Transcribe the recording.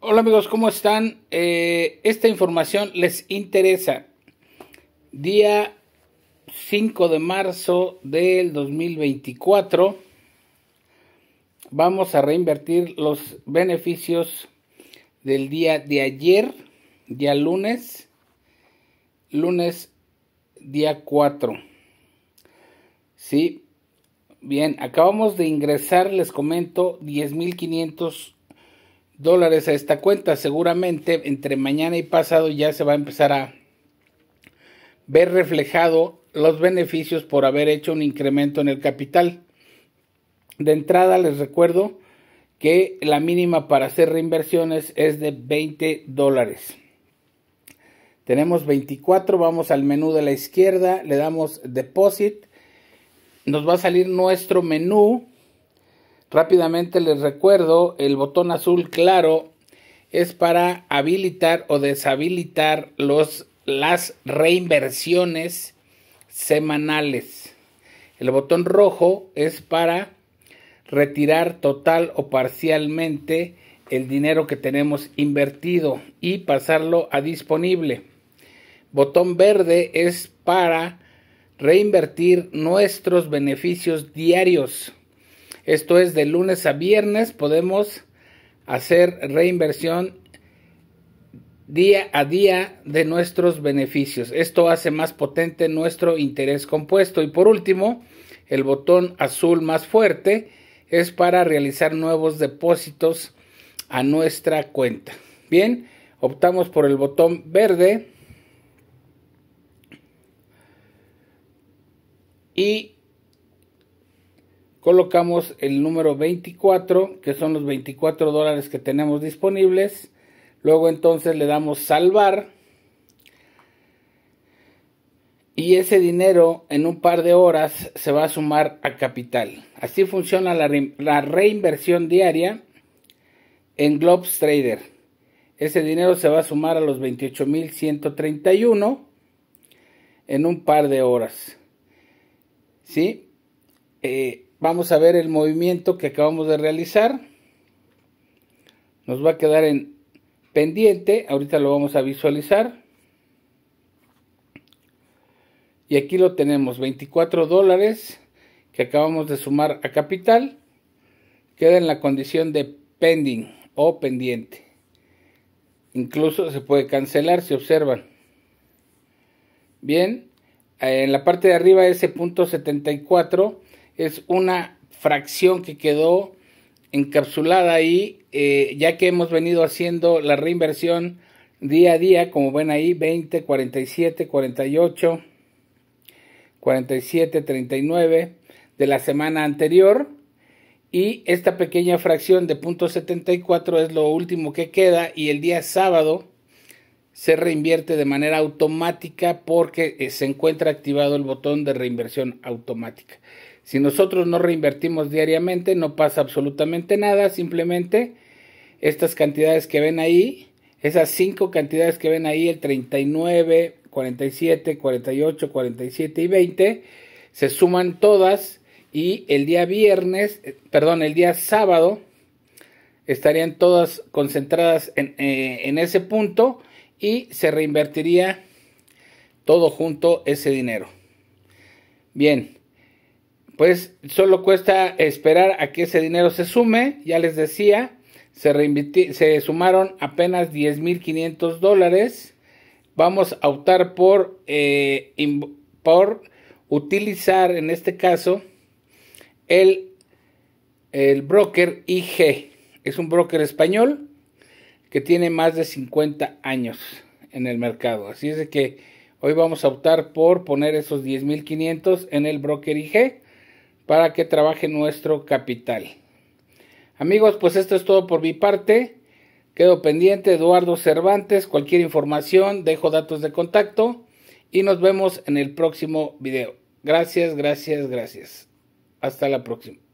Hola amigos, ¿cómo están? Eh, esta información les interesa. Día 5 de marzo del 2024 vamos a reinvertir los beneficios del día de ayer, día lunes, lunes día 4. Sí, bien, acabamos de ingresar, les comento, 10.500 dólares a esta cuenta. Seguramente entre mañana y pasado ya se va a empezar a ver reflejado los beneficios por haber hecho un incremento en el capital. De entrada les recuerdo que la mínima para hacer reinversiones es de 20 dólares. Tenemos 24, vamos al menú de la izquierda, le damos deposit, nos va a salir nuestro menú Rápidamente les recuerdo, el botón azul claro es para habilitar o deshabilitar las reinversiones semanales. El botón rojo es para retirar total o parcialmente el dinero que tenemos invertido y pasarlo a disponible. Botón verde es para reinvertir nuestros beneficios diarios. Esto es de lunes a viernes podemos hacer reinversión día a día de nuestros beneficios. Esto hace más potente nuestro interés compuesto. Y por último, el botón azul más fuerte es para realizar nuevos depósitos a nuestra cuenta. Bien, optamos por el botón verde y colocamos el número 24, que son los 24 dólares que tenemos disponibles. Luego entonces le damos salvar. Y ese dinero en un par de horas se va a sumar a capital. Así funciona la, reinversión diaria en Globes Trader. Ese dinero se va a sumar a los 28.131 en un par de horas. ¿Sí? Eh, vamos a ver el movimiento que acabamos de realizar. Nos va a quedar en pendiente, ahorita lo vamos a visualizar. Y aquí lo tenemos, 24 dólares que acabamos de sumar a capital. Queda en la condición de pending o pendiente. Incluso se puede cancelar si observan. Bien, en la parte de arriba ese punto 74 es una fracción que quedó encapsulada ahí, eh, ya que hemos venido haciendo la reinversión día a día, como ven ahí, 20, 47, 48, 47, 39 de la semana anterior. Y esta pequeña fracción de .74 es lo último que queda y el día sábado se reinvierte de manera automática porque eh, se encuentra activado el botón de reinversión automática. Si nosotros no reinvertimos diariamente, no pasa absolutamente nada, simplemente estas cantidades que ven ahí, esas cinco cantidades que ven ahí, el 39, 47, 48, 47 y 20, se suman todas y el día viernes, eh, perdón, el día sábado, estarían todas concentradas en, eh, en ese punto y se reinvertiría todo junto ese dinero. Bien, pues solo cuesta esperar a que ese dinero se sume, ya les decía, se, se sumaron apenas 10.500 dólares. Vamos a optar por, eh, por utilizar en este caso el, el broker IG. Es un broker español que tiene más de 50 años en el mercado. Así es que hoy vamos a optar por poner esos 10.500 en el broker IG para que trabaje nuestro capital. Amigos, pues esto es todo por mi parte. Quedo pendiente, Eduardo Cervantes, cualquier información, dejo datos de contacto y nos vemos en el próximo video. Gracias, gracias, gracias. Hasta la próxima.